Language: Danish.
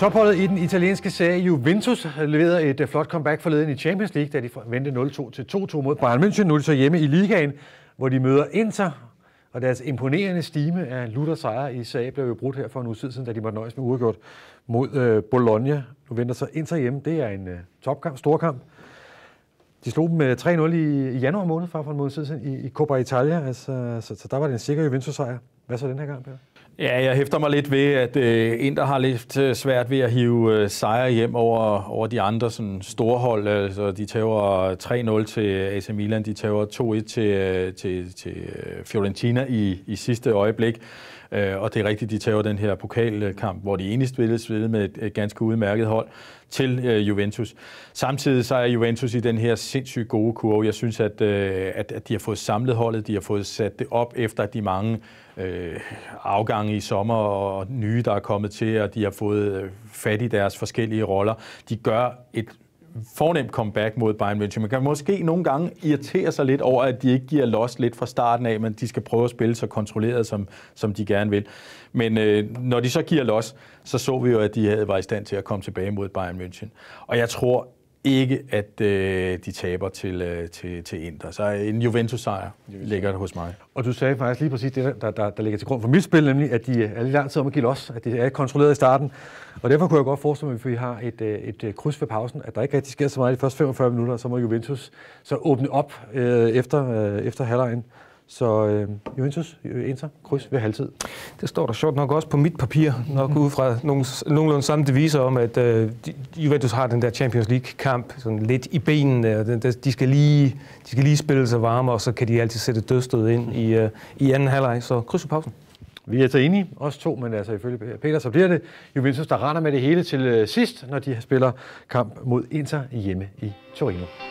Topholdet i den italienske serie Juventus leverede et øh, flot comeback forleden i Champions League, da de vendte 0-2 til 2-2 mod Bayern München. Nu er de så hjemme i ligaen, hvor de møder Inter. Og deres imponerende stime af Luther sejre i serie blev jo brudt her for en uge siden, da de måtte nøjes med uregjort mod øh, Bologna. Nu venter så Inter hjemme. Det er en øh, topkamp, storkamp. De slog dem med øh, 3-0 i, i januar måned, fra for en måned siden, i, i Coppa Italia. Altså, så, så der var det en sikker Juventus-sejr. Hvad så den her gang, Peter? Ja, jeg hæfter mig lidt ved, at øh, Inter har lidt øh, svært ved at hive øh, sejre hjem over, over de andre sådan, store hold. Altså, de tager 3-0 til AC Milan, de tager 2-1 øh, til, til, til, øh, til Fiorentina i, i sidste øjeblik. Øh, og det er rigtigt, de tager den her pokalkamp, hvor de egentlig spillede, spillede med et, et ganske udmærket hold til øh, Juventus. Samtidig så er Juventus i den her sindssygt gode kurve. Jeg synes, at, øh, at, at de har fået samlet holdet, de har fået sat det op efter de mange øh, afgange i sommer og nye, der er kommet til, og de har fået øh, fat i deres forskellige roller. De gør et fornem comeback mod Bayern München. Man kan måske nogle gange irritere sig lidt over, at de ikke giver los lidt fra starten af, men de skal prøve at spille så kontrolleret, som, som de gerne vil. Men øh, når de så giver los, så så vi jo, at de havde, var i stand til at komme tilbage mod Bayern München. Og jeg tror, ikke, at øh, de taber til, øh, til, til Inter. Så en Juventus-sejr Juventus. ligger der hos mig. Og du sagde faktisk lige præcis det, der, der, der ligger til grund for mit spil, nemlig at de øh, er lidt lang tid om at give os, at det er kontrolleret i starten. Og derfor kunne jeg godt forestille mig, at vi har et, øh, et, et øh, kryds ved pausen, at der ikke rigtig sker så meget i de første 45 minutter, så må Juventus så åbne op øh, efter, øh, efter halvlejen. Så øh, Juventus, Inter, kryds ved halvtid. Det står der sjovt nok også på mit papir, nok ud fra nogle, nogenlunde samme deviser om, at øh, Juventus har den der Champions League-kamp sådan lidt i benene. Og den, de, skal lige, de skal lige spille sig varme, og så kan de altid sætte dødstød ind i, øh, i anden halvleg. Så kryds pausen. Vi er så enige, os to, men altså ifølge Peter, så bliver det Juventus, der render med det hele til øh, sidst, når de spiller kamp mod Inter hjemme i Torino.